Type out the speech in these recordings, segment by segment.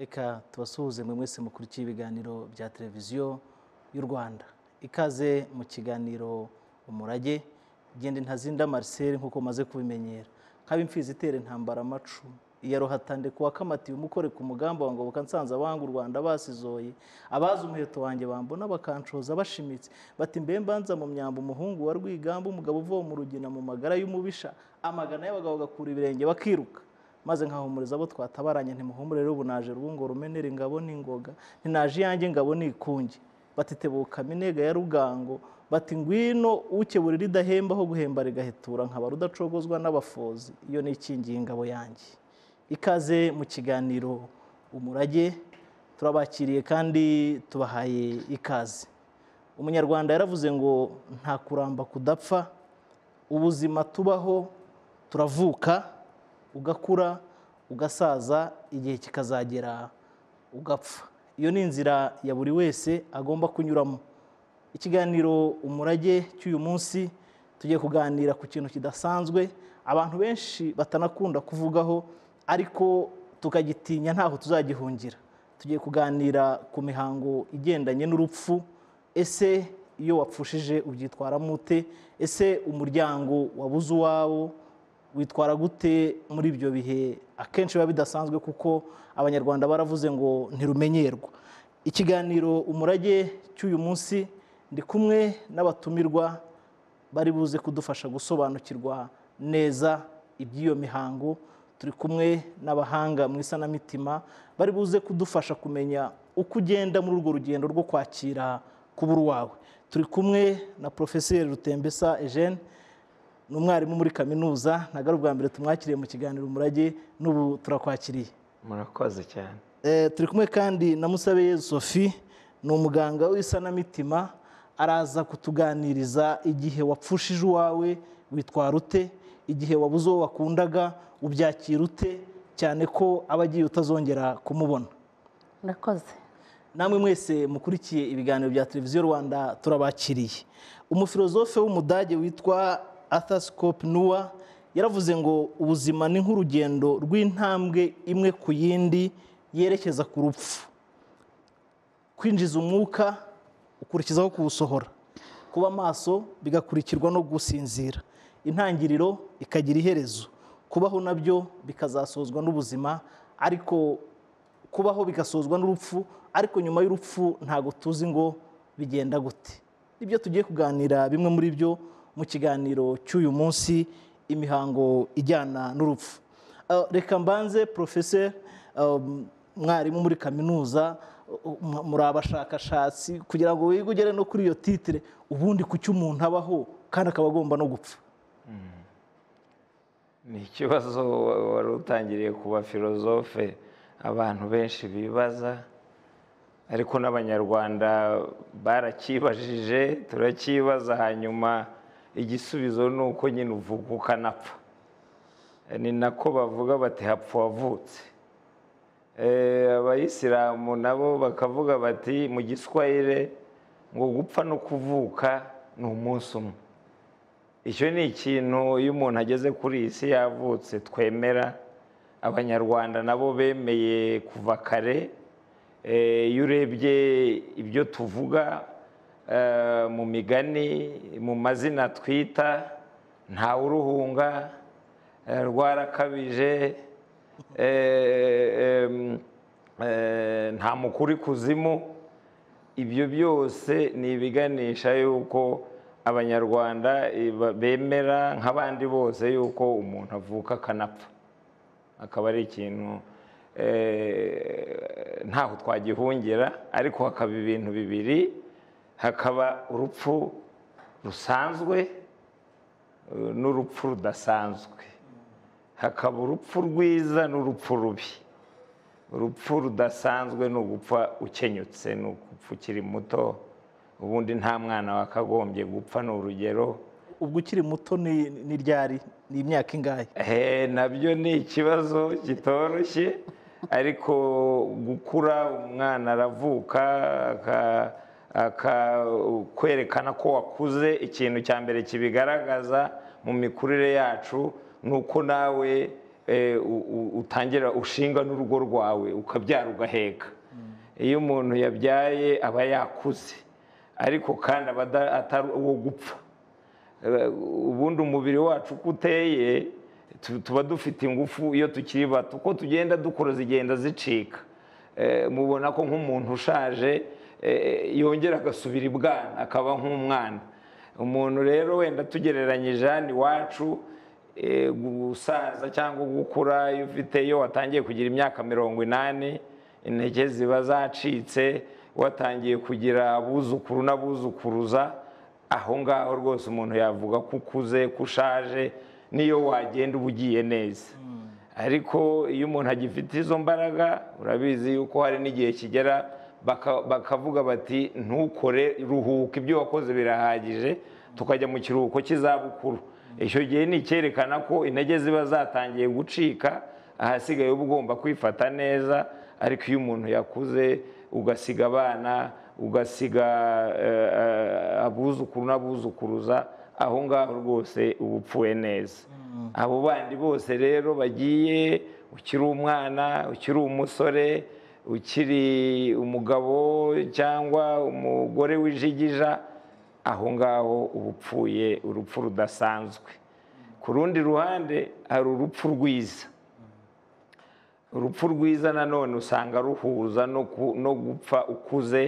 reka tubasuhuze mwe mwese mukurikiye ibiganiro bya televiziyo y'u rwanda ikaze mu kiganiro umurage genda ntazinda marcel nk'uko maze kubimenyera nkaba imfizi itera intambara amacu iya ruhatande kuwa kamatiye umukore ku mugamba wa ngoboka nsanze abanga u rwanda basizoye abazi umuheto wanjye bambona bakanshoza bashimitse bati mbe mbanza mu myamba umuhungu wa rwigamba umugabo uvoma urugina mu magara y'umubisha amagana y'abagabo bagakura ibirenge bakiruka maze nkahumuriza abo twatabaranye ntimuhumure ubu naje rwungo rumenere ingabo n'ingoga ntinaje iyanjye ngabo n'ikunge batitebuka minega ya rugango bati ngwino ukebura ridahemba aho guhemba rigahetura nkaba rudacogozwa n'abafozi iyo nikingiye ingabo yanjye ikaze mu kiganiro umurage turabakiriye kandi tubahaye ikaze umunyarwanda yaravuze ngo nta kuramba kudapfa ubuzima tubaho turavuka ugakura ugasaza igihe kikazagera ugapfa iyo ni inzira ya buri wese agomba kunyuramo ikiganiro umurage cy'uyu munsi tugiye kuganira ku kintu kidasanzwe abantu benshi batanakunda kuvugaho ariko tukagitinya ntaho tuzagihungira tugiye kuganira ku mihango igendanye n'urupfu ese iyo wapfushije ubyitwaramo ute ese umuryango wabuze uwawo witwara gute muri ibyo bihe akenshi biba bidasanzwe kuko abanyarwanda baravuze ngo ntirumenyerwa ikiganiro umurage cy'uyu munsi ndi kumwe n'abatumirwa bari buze kudufasha gusobanukirwa neza iby'iyo mihango turi kumwe n'abahanga mu isanamitima bari buze kudufasha kumenya uko ugenda muri urwo rugendo rwo kwakira kubura uwawe turi kumwe na porofeseri rutembesa Eugene ni umwarimu muri kaminuza ntabwo ari ubwa mbere tumwakiriye mu kiganiro umurage n'ubu turakwakiriye murakoze cyane eh, turi kumwe kandi na musabe sophie ni umuganga w'isanamitima araza kutuganiriza igihe wapfushije uwawe witwara ute igihe wabuze uwo wakundaga ubyakira ute cyane ko aba agiye utazongera kumubona murakoze namwe mwese mukurikiye ibiganiro bya televiziyo rwanda turabakiriye umufilozofe w'umudage witwa Arthur Scope Noah yaravuze ngo ubuzima ni nk'urugendo rw'intambwe imwe ku yindi yerekeza ku rupfu kwinjiza umwuka ukurikizaho kuwusohora kuba maso bigakurikirwa no gusinzira intangiriro ikagira iherezo kubaho nabyo bikazasozwa n'ubuzima ariko kubaho bigasozwa n'urupfu ariko nyuma y'urupfu ntabwo tuzi ngo bigenda gute Nibyo tugiye kuganira bimwe muri byo mu kiganiro cy'uyu munsi imihango ijyana n'urupfu uh, reka mbanze porofeseri um, mwarimu muri kaminuza uh, muri abashakashatsi kugira ngo wige ugere no kuri iyo titire ubundi ku cyo umuntu abaho kandi akaba agomba no gupfa hmm. ni ikibazo wari utangiriye ku bafilozofe abantu benshi bibaza ariko n'abanyarwanda barakibajije turakibaza hanyuma igisubizo ni uko nyine uvuka ukanapfa eh, ni nako bavuga bati hapfa wavutse eh, abayisilamu nabo bakavuga bati mu giswahire ngo gupfa no kuvuka ni umunsi umwe icyo ni ikintu iyo umuntu ageze kuri iyi si yavutse twemera abanyarwanda nabo bemeye kuva kare eh, iyo urebye ibyo tuvuga Eh, mu migani mu mazina twita ntawe uruhunga eh, rwarakabije eh, nta mukuru kuzimu ibyo byose ni ibiganisha yuko abanyarwanda bemera nk'abandi bose yuko umuntu avuka akanapfa akaba ari ikintu ntaho twagihungira ariko hakaba ibintu bibiri hakaba urupfu rusanzwe eh, n'urupfu rudasanzwe hakaba urupfu rwiza n'urupfu rubi urupfu rudasanzwe ni ugupfa ukenyutse ni ugupfa ukiri muto ubundi nta mwana wakagombye gupfa ni urugero ubwo ukiri muto ni ryari ni imyaka ingahe nabyo ni ikibazo kitoroshye ariko gukura umwana aravuka kwerekana ko wakuze ikintu cya mbere kibigaragaza mu mikurire yacu ni uko nawe e, utangira ushinga n'urugo rwawe ukabyara ugaheka iyo umuntu yabyaye aba yakuze ariko kandi aba atari uwo gupfa ubundi umubiri wacu uko uteye tuba dufite ingufu iyo tukiri bato uko tugenda dukora zigenda zicika e, mubona ko nk'umuntu ushaje Eh, yongera agasubira ibwana akaba nk'umwana umuntu rero wenda tugereranyije hano iwacu eh, gusaza cyangwa gukura iyo ufite iyo watangiye kugira imyaka mirongo inani intege ziba zacitse watangiye kugira abuzukuru n'abuzukuruza aho ngaho rwose umuntu yavuga ko ukuze ko ushaje niyo wagenda uba ugiye neza hmm. ariko iyo umuntu agifite izo mbaraga urabizi yuko hari n'igihe kigera bakavuga bati ntukore ruhuka ibyo wakoze birahagije tukajya mu kiruhuko cy'izabukuru icyo gihe ni icyerekana ko intege ziba zatangiye gucika ahasigaye uba ugomba kwifata neza ariko iyo umuntu yakuze ugasiga abana ugasiga eh, abuzukuru n'abuzukuruza aho ngaho rwose uba upfuye neza mm. abo bandi bose rero bagiye ukiri umwana ukiri umusore ukiri umugabo cyangwa umugore wijigija aho ngaho uba upfuye urupfu rudasanzwe ku rundi ruhande hari urupfu rwiza urupfu rwiza nanone usanga ruhuza no gupfa ukuze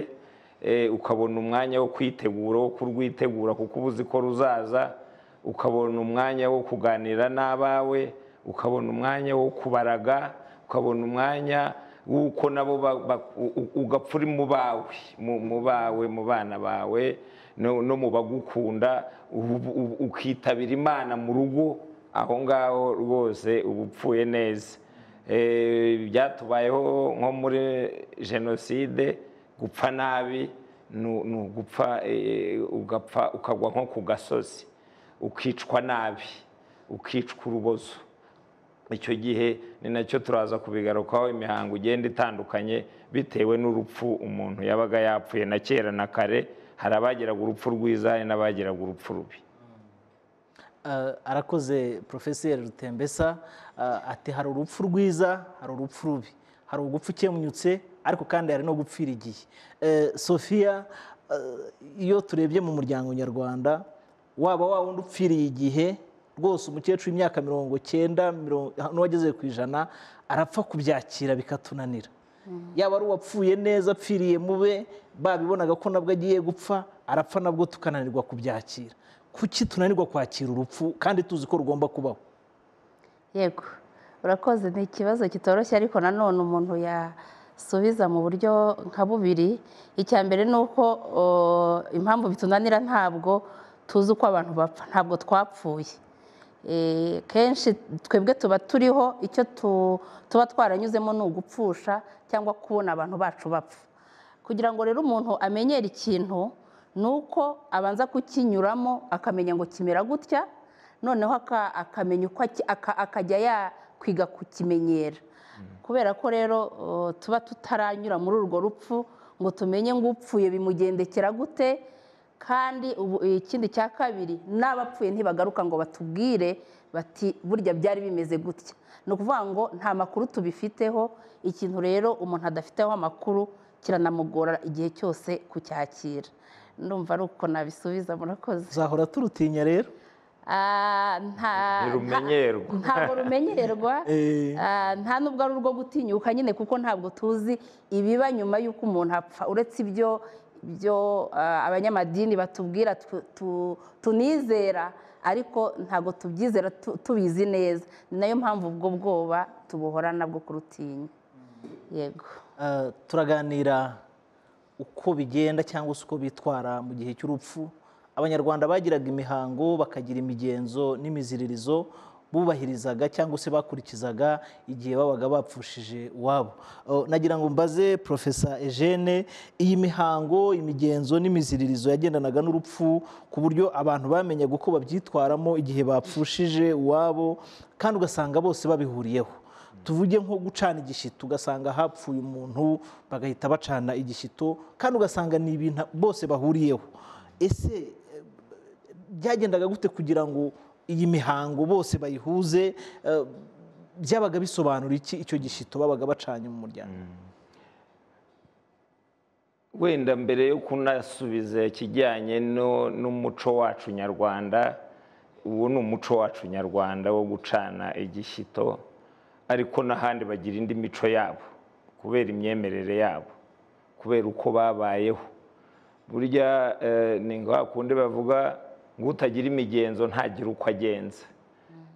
eh, ukabona umwanya wo kwitegura wo kurwitegura kuko uba ko ruzaza ukabona umwanya wo kuganira n'abawe ukabona umwanya wo kubaraga ukabona umwanya w'uko nabo ugapfa mu bawe mu bawe mu bana bawe no mu bagukunda ukitabira imana mu rugo aho ngaho rwose uba upfuye neza eh, byatubayeho nko muri jenoside gupfa nabi ni ugupfa eh, ugapfa ukagwa nko ku gasozi ukicwa nabi ukicwa urubozo icyo gihe ni nacyo turaza kubigarukaho imihango igenda itandukanye bitewe n'urupfu umuntu yabaga yapfuye na kera na kare hari abagiraga urupfu rwiza hari n'abagiraga urupfu rubi eh, arakoze porofeseri rutembesa eh, ati hari urupfu rwiza hari urupfu rubi hari ugupfa ukemutse ariko kandi hari no gupfira igihe eh, sofiya iyo turebye mu muryango nyarwanda waba wundi upfiriye igihe rwose umukecuru imyaka mirongo cyenda n'uwageze ku ijana arapfa kubyakira bikatunanira mm. yaba ari uwapfuye neza apfiriye mube babibonaga ko nabwo agiye gupfa arapfa nabwo tukananirwa kubyakira kuki tunanirwa kwakira urupfu kandi tuzi ko rugomba kubaho yego urakoze ni ikibazo kitoroshye ariko nanone umuntu yasubiza mu buryo nka bubiri icya mbere ni uko impamvu bitunanira ntabwo tuzi uko abantu bapfa ntabwo twapfuye E, kenshi twebwe tuba turiho icyo tuba twaranyuzemo ni ugupfusha cyangwa kubona abantu bacu bapfa kugira ngo rero umuntu amenyere ikintu ni uko abanza kukinyuramo akamenya ngo kimera gutya noneho akamenya uko akajya ya kwiga kukimenyera mm. kubera ko rero tuba tutaranyura muri urwo rupfu ngo tumenye ngo upfuye bimugendekera gute kandi ubu eh, ikindi cya kabiri n'abapfuye ntibagaruka ngo batubwire bati burya byari bimeze gutya ni ukuvuga ngo nta makuru tubifiteho ikintu rero umuntu adafiteho amakuru kiranamugora igihe cyose kucyakira ndumva ari uko nabisubiza murakoze uzahora turutinya rero ah, ntabwo rumenyerwa eh. ah, nta n'ubwo ari urwo gutinyuka nyine kuko ntabwo tuzi ibiba nyuma y'uko umuntu apfa uretse ibyo byo eh, abanyamadini batubwira tunizera ariko ntabwo tubyizera tubizi neza ni nayo mpamvu ubwo bwoba tubuhorana bwo kurutinya yego eh, turaganira uko bigenda cyangwa se uko bitwara mu gihe cy'urupfu abanyarwanda bagiraga imihango bakagira imigenzo n'imiziririzo bubahirizaga cyangwa se bakurikizaga igihe babaga bapfushije iwabo oh, nagira ngo mbaze profesa Eugene iyi mihango imigenzo n'imiziririzo yagendanaga n'urupfu ku buryo abantu bamenyaga uko babyitwaramo igihe bapfushije iwabo kandi ugasanga bose babihuriyeho tuvuge nko gucana igishito ugasanga hapfuye umuntu bagahita bacana igishyito kandi ugasanga ni ibintu bose bahuriyeho ese eh, byagendaga gute kugira ngo iyi mihango bose bayihuze eh, byabaga bisobanura iki icyo gishyito babaga bacanye mu muryango mm. wenda mbere yo kunasubiza ikijyanye n'umuco wacu nyarwanda ubu ni umuco wacu nyarwanda wo gucana igishyito ariko n'ahandi bagira indi mico yabo kubera imyemerere yabo kubera uko babayeho burya eh, ni nka kundi bavuga ngutagira imigenzo ntagire uko agenza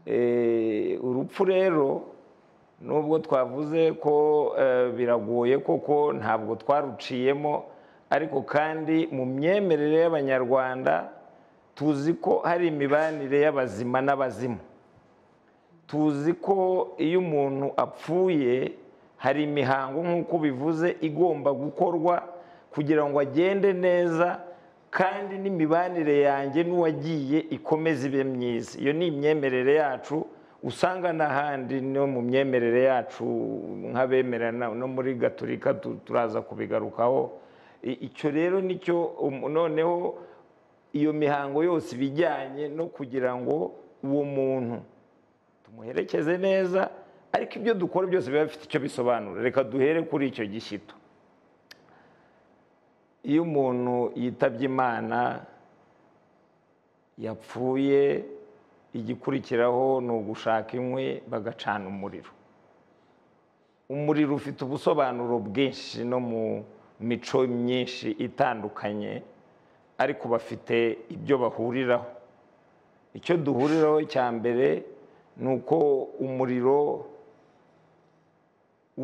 eh, urupfu rero nubwo twavuze ko eh, biragoye koko ntabwo twaruciyemo ariko kandi mu myemerere y'abanyarwanda tuzi ko hari imibanire y'abazima n'abazimu tuzi ko iyo umuntu apfuye hari imihango nk'uko bivuze igomba gukorwa kugira ngo agende neza kandi n'imibanire yanjye n'uwagiye ikomeze ibe myiza iyo ni imyemerere yacu usanga n'ahandi no mu myemerere yacu nk'abemera no muri Gatolika turaza kubigarukaho icyo rero nicyo um, noneho iyo mihango yose ibijyanye no kugira ngo uwo muntu tumuherekeze neza ariko ibyo dukora byose biba bifite icyo bisobanura reka duhere kuri icyo gishyito iyo umuntu yitabye imana yapfuye igikurikiraho ni ugushaka inkwi bagacana umuriro umuriro ufite ubusobanuro bwinshi no mu mico myinshi itandukanye ariko bafite ibyo bahuriraho icyo duhuriraho cya mbere ni uko umuriro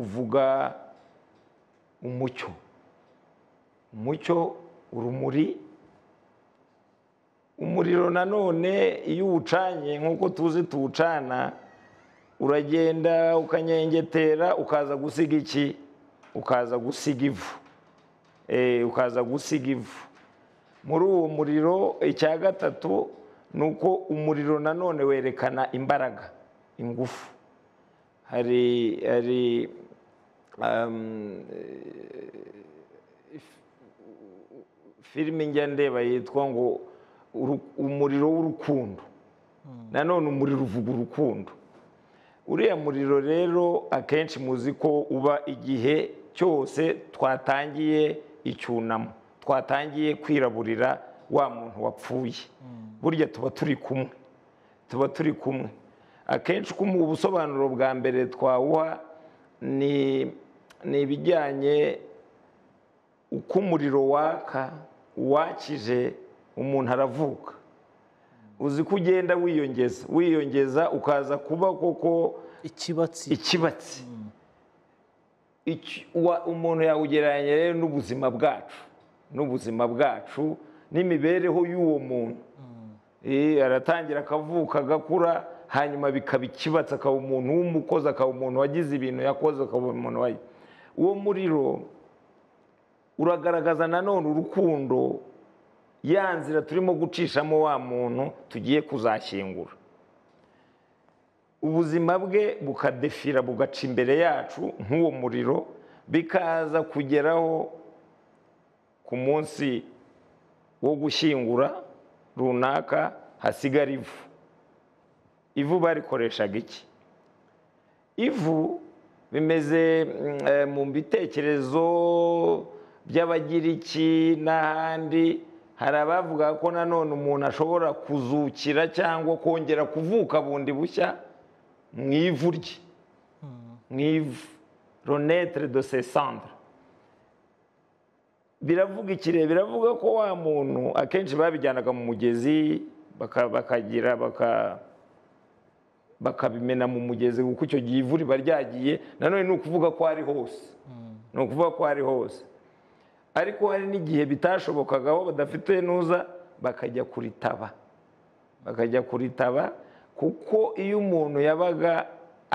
uvuga umucyo umucyo urumuri umuriro nanone iyo uwucanye nk'uko tuzi tuwucana uragenda ukanyengetera ukaza gusiga iki ukaza gusiga ivu eh, ukaza gusiga ivu muri uwo muriro icya gatatu ni uko umuriro nanone werekana imbaraga ingufu hari hari um, filime njya ndeba yitwa ngo umuriro w'urukundo hmm. nanone umuriro uvuga urukundo uriya muriro rero akenshi muzi ko uba igihe cyose twatangiye icyunamo twatangiye kwiraburira wa muntu wapfuye hmm. burya tuba turi kumwe tuba turi kumwe akenshi ubusobanuro bwa mbere twawuha ni ibijyanye uko umuriro waka wakije umuntu aravuka uzi ko ugenda wiyongeza wiyongeza ukaza kuba koko ikibatsi ikibatsi hmm. umuntu yawugereranya rero n'ubuzima bwacu n'ubuzima bwacu n'imibereho y'uwo muntu hmm. eh, aratangira akavuka agakura hanyuma bikaba ikibatsi akaba umuntu w'umukozi akaba umuntu wagize ibintu yakoze akaba umuntu wayi uwo muriro uragaragaza nanone urukundo ya nzira turimo gucishamo wa muntu tugiye kuzashyingura ubuzima bwe bukadefira bugaca imbere yacu nk'uwo muriro bikaza kugeraho ku munsi wo gushyingura runaka hasigara ivu ivu barikoreshaga iki ivu bimeze mm, eh, mu bitekerezo by'abagiriki n'ahandi hari abavuga ko nanone umuntu ashobora kuzukira cyangwa kongera kuvuka bundi bushya mu ivu rye mu ivu ronetre de sesandre biravuga ikire biravuga ko wa muntu akenshi babijyanaga mu mugezi bakagira baka bakabimena mu mugezi kuko icyo gihe ivu riba ryagiye nanone ni ukuvuga ko ari hose mm. ni ukuvuga ko ari hose ariko hari n'igihe bitashobokaga aho badafite nuza bakajya kuritaba bakajya kuritaba kuko iyo umuntu yabaga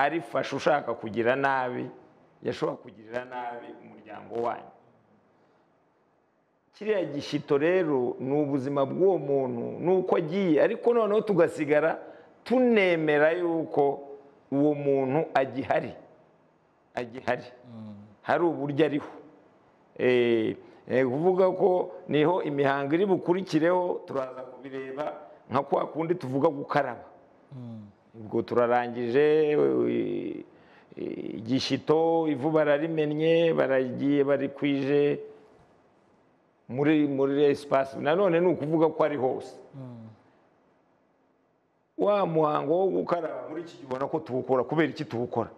arifashe ushaka kugira nabi yashobora kugirira nabi umuryango wanyu kiriya gishyito rero ni ubuzima bw'uwo muntu nuko agiye ariko noneho tugasigara tunemera yuko uwo muntu agihari agihari mm. hari uburyo ariho eh, Eh, kuvuga ko niho imihango iri bukurikireho turaza kubireba nka kwa kundi tuvuga gukaraba hmm. ubwo turarangije igishyito ivu bararimenye baragiye barikwije muri muri esipasi nanone ni ukuvuga ko ari hose hmm. wa muhango wo gukaraba muri iki gihe ubona ko tuwukora kubera iki tuwukora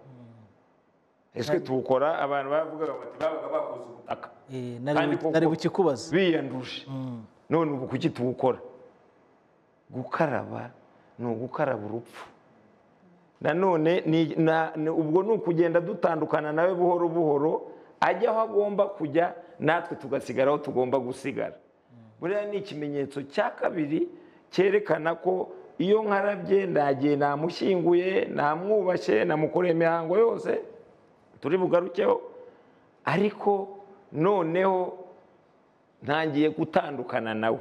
ese tuwukora abantu bavugaga bati babaga bakoze ubutaka eh, nari bukikubaza biyanduje mm. none ubu kuki tuwukora gukaraba ni ugukaraba urupfu nanone ubwo ni ukugenda dutandukana nawe buhoro buhoro ajya aho agomba kujya natwe tugasigara aho tugomba gusigara mm. buriya ni ikimenyetso cya kabiri cyerekana ko iyo nkarabye ndagiye namushyinguye namwubashye namukoreye imihango yose turi bugarukeho ariko noneho ntangiye gutandukana nawe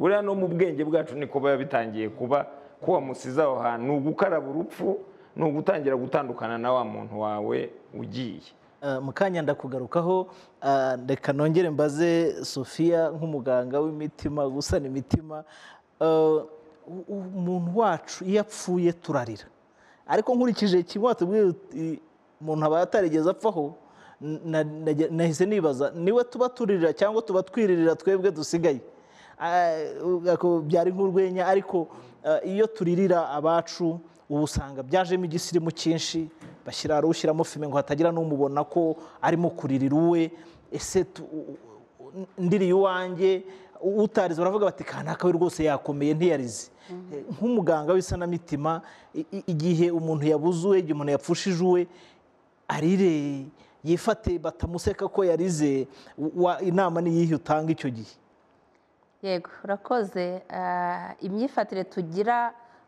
buriya no mu bwenge bwacu niko biba bitangiye kuba ko wamusize aho hantu ugukaraba urupfu ni ugutangira gutandukana na wa muntu wawe ugiye eh, mukanya ndakugarukaho eh, reka nongere mbaze sofiya nk'umuganga w'imitima gusana imitima eh, umuntu wacu iyo apfuye turarira ariko nkurikije kimwe watubwiye umuntu aba atarigeze apfaho nahise nibaza niwe tuba turirira cyangwa tuba twiririra twebwe dusigaye eh, byari nk'urwenya ariko eh, iyo turirira abacu ubu usanga byajemo igisirimu cyinshi bashyira ushyiramo fime ngo hatagira n'umubona ko arimo kuririra uwe ese ndiriye uwanjye utarize baravuga bati kanaka we rwose yakomeye ntiyarize mhm. eh, nk'umuganga w'isanamitima igihe umuntu yabuze uwe igihe umuntu yapfushije uwe arire yifate batamuseka ko yarize inama niyihe utanga icyo gihe yego urakoze eh, imyifatire tugira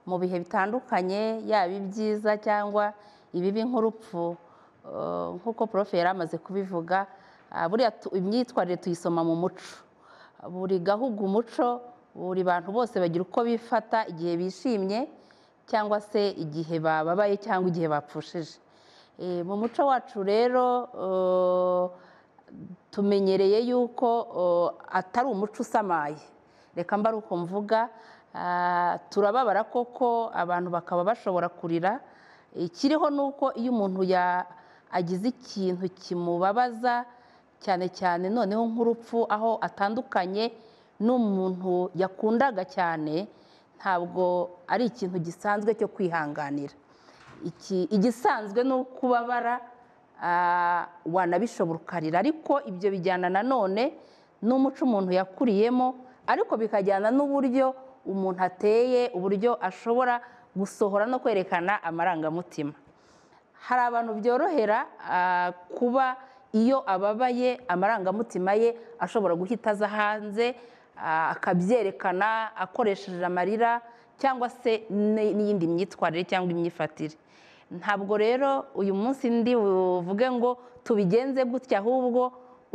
mu bihe bitandukanye yaba ibyiza cyangwa ibibi nk'urupfu eh, nk'uko prof yari amaze kubivuga eh, buriya imyitwarire tuyisoma mu muco buri gahugu umuco buri bantu bose bagira uko bifata igihe bishimye cyangwa se igihe bababaye cyangwa igihe bapfushije mu muco wacu rero tumenyereye yuko atari umuco usamaye reka mba ari uko mvuga turababara koko abantu bakaba bashobora kurira ikiriho ni uko iyo umuntu agize ikintu kimubabaza cyane cyane noneho nk'urupfu aho atandukanye n'umuntu yakundaga cyane ntabwo ari ikintu gisanzwe cyo kwihanganira igisanzwe ni ukubabara ah, wanabishobokarira ariko ibyo bijyana nanone n'umuco umuntu yakuriyemo ariko bikajyana n'uburyo umuntu ateye uburyo ashobora gusohora no kwerekana amarangamutima hari abantu byorohera ah, kuba iyo ababaye amarangamutima ye ashobora guhita aza hanze ah, akabyerekana akoresheje amarira cyangwa se n'iyindi myitwarire cyangwa imyifatire ntabwo rero uyu munsi ndi buvuge ngo tubigenze gutya ahubwo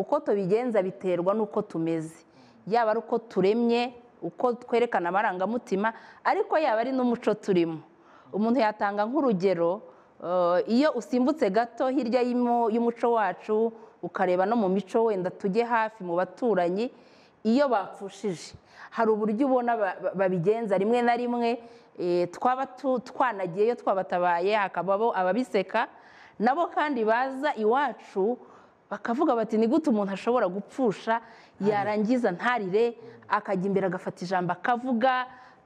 uko tubigenza biterwa n'uko tumeze yaba ari uko turemye uko twerekana amarangamutima ariko yaba ari n'umuco turimo umuntu yatanga nk'urugero eh, iyo usimbutse gato hirya y'umuco wacu ukareba no mu mico wenda tujye hafi mu baturanyi iyo bapfushije hari uburyo ubona babigenza rimwe na rimwe eh, twaba twanagiyeyo twabatabaye hakabaho ababiseka nabo kandi baza iwacu bakavuga bati ni gute umuntu ashobora gupfusha yarangiza ntarire akajya imbere agafata ijambo akavuga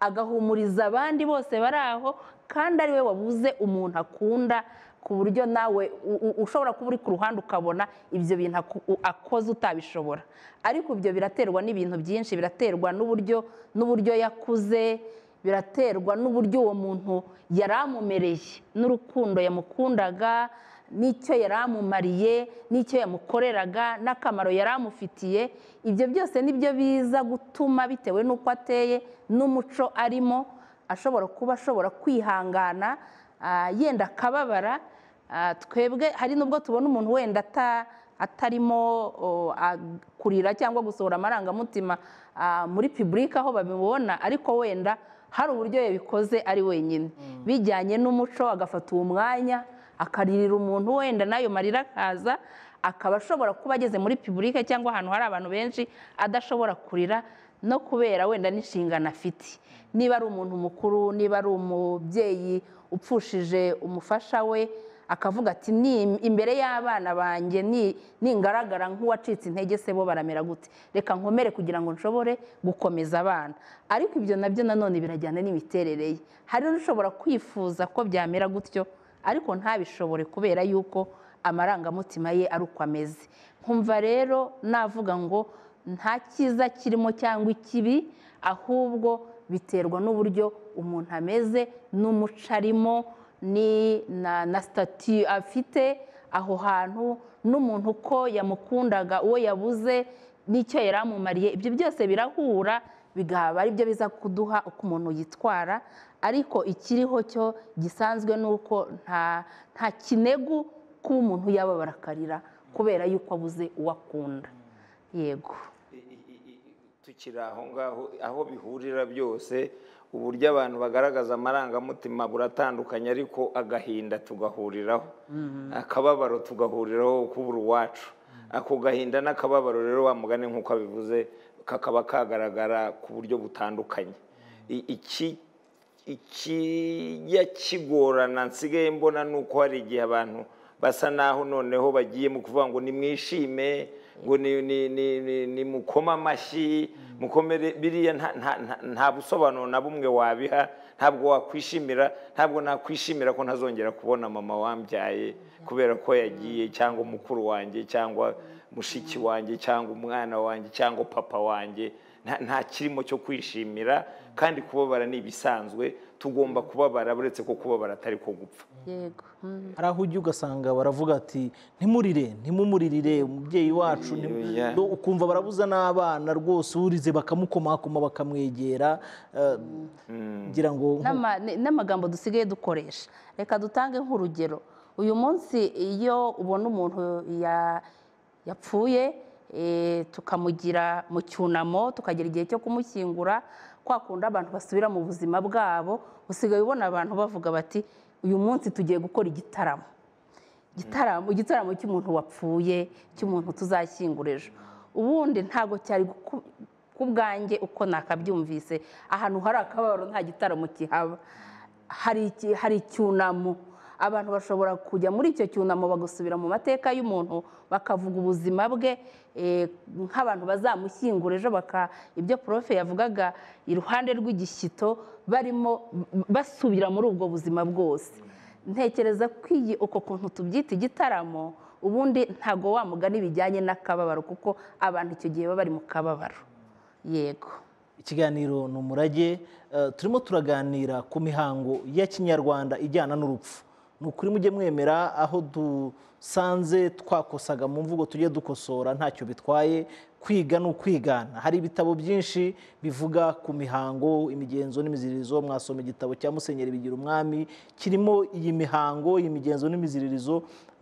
agahumuriza abandi bose bari aho kandi ari we wabuze umuntu akunda ku buryo nawe ushobora kuba uri ku ruhande ukabona ibyo bintu akoze utabishobora ariko ibyo biraterwa n'ibintu byinshi biraterwa n'uburyo n'uburyo yakuze biraterwa n'uburyo uwo muntu yari amumereye n'urukundo yamukundaga n'icyo yari amumariye n'icyo yamukoreraga n'akamaro yari amufitiye ibyo byose nibyo biza gutuma bitewe n'uko ateye n'umuco arimo ashobora kuba ashobora kwihangana Ah, yenda akababara ah, twebwe hari n'ubwo tubona umuntu wenda atarimo kurira cyangwa gusohora amarangamutima ah, muri pibulike aho babibona ariko wenda hari uburyo yabikoze ari wenyine mm. bijyanye n'umuco agafata uwo mwanya akaririra umuntu wenda n'ayo marira akaza akaba ashobora kuba ageze muri pibulike cyangwa ahantu hari abantu benshi adashobora kurira no kubera wenda n'inshingano afite mm. niba ari umuntu mukuru niba ari umubyeyi upfushije umufasha we akavuga ati ni imbere y'abana banjye ningaragara nk'uwacitse intege se bo baramera gute reka nkomere kugira ngo nshobore gukomeza abana ariko ibyo nabyo nanone birajyana n'imiterere ye hari n'ushobora kwifuza ko byamera gutyo ariko ntabishobore kubera yuko amarangamutima ye ari uko ameze nkumva rero navuga ngo nta cyiza kirimo cyangwa ikibi ahubwo biterwa n'uburyo umuntu ameze n'umuco arimo na sitati afite aho hantu n'umuntu uko yamukundaga uwo yabuze n'icyo yari amumariye ibyo byose birahura bigaba ari byo biza kuduha uko umuntu yitwara ariko ikiriho cyo gisanzwe ni uko nta kinegu kuba umuntu yababara akarira kubera yuko abuze uwo akunda yego tukiri aho ngaho aho bihurira byose uburyo abantu bagaragaza amarangamutima buratandukanye ariko agahinda tugahuriraho mm-hmm. akababaro tugahuriraho kubura uwacu ako gahinda n'akababaro rero wa mugani nk'uko abivuze kakaba kagaragara ku buryo butandukanye ikijya kigorana nsigaye mbona ni uko hari igihe abantu basa naho noneho bagiye mu kuvuga ngo nimwishime ngo ni mukoma amashyi mukomere biriya nta busobanuro na bumwe wabiha ntabwo wakwishimira ntabwo nakwishimira ko ntazongera kubona mama wambyaye kubera ko yagiye cyangwa umukuru wanjye cyangwa mushiki wanjye cyangwa umwana wanjye cyangwa papa wanjye nta kirimo cyo kwishimira kandi kubabara ni ibisanzwe tugomba kubabara uretse ko kubabara atari ko gupfa yego hari aho ujya ugasanga baravuga ati ntimurire ntimumuririre umubyeyi wacu ukumva barabuza n'abana rwose urize bakamukomakoma bakamwegera eh, mm. ngira ngo n'amagambo dusigaye dukoresha reka dutange nk'urugero uyu munsi iyo ubona umuntu yapfuye eh, tukamugira mu cyunamo tukagira igihe cyo kumushyingura kwakunda abantu basubira mu buzima bwabo usigaye ubona abantu bavuga bati uyu munsi tugiye gukora igitaramo igitaramo igitaramo cy'umuntu wapfuye cy'umuntu tuzashyingura ejo ubundi ntabwo cyari ku bwanjye uko nakabyumvise ahantu hari akababaro nta gitaramo kihaba hari icyunamo abantu bashobora kujya muri icyo cyunamo bagasubira mu mateka y'umuntu bakavuga ubuzima bwe Eh, nk'abantu bazamushyingura ejo baka ibyo profe yavugaga iruhande rw'igishyito barimo basubira muri ubwo buzima bwose ntekereza ko uko kuntu tubyita igitaramo ubundi ntago ntabwo wamugana bijyanye n'akababaro kuko abantu icyo gihe baba bari mu kababaro yego ikiganiro ni umurage eh, turimo turaganira ku mihango ya kinyarwanda ijyana n'urupfu ni ukuri mujye mwemera aho dusanze twakosaga mu mvugo tujye dukosora ntacyo bitwaye kwiga ni ukwigana hari ibitabo byinshi bivuga ku mihango imigenzo n'imiziririzo mwasoma igitabo cya musenyeri bigira umwami kirimo iyi mihango imigenzo n'imiziririzo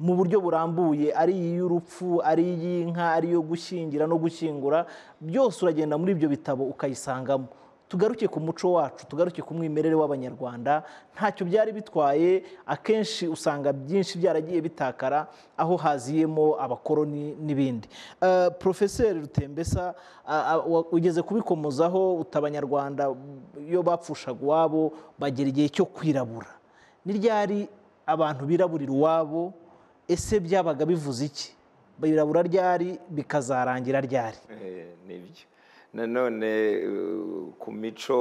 mu buryo burambuye ari iy'urupfu ari iy'inka ari iyo gushyingira no gushyingura byose uragenda muri ibyo bitabo ukayisangamo tugaruke ku muco wacu tugaruke ku mwimerere w'abanyarwanda ntacyo byari bitwaye akenshi usanga byinshi byaragiye bitakara aho haziyemo abakoroni n'ibindi eh, porofeseri rutembesa ugeze kubikomozaho utabanyarwanda iyo bapfushaga iwabo bagira igihe cyo kwirabura ni ryari abantu biraburira iwabo ese byabaga bivuze iki birabura ryari bikazarangira ryari eh, nibyo nanone uh, ku mico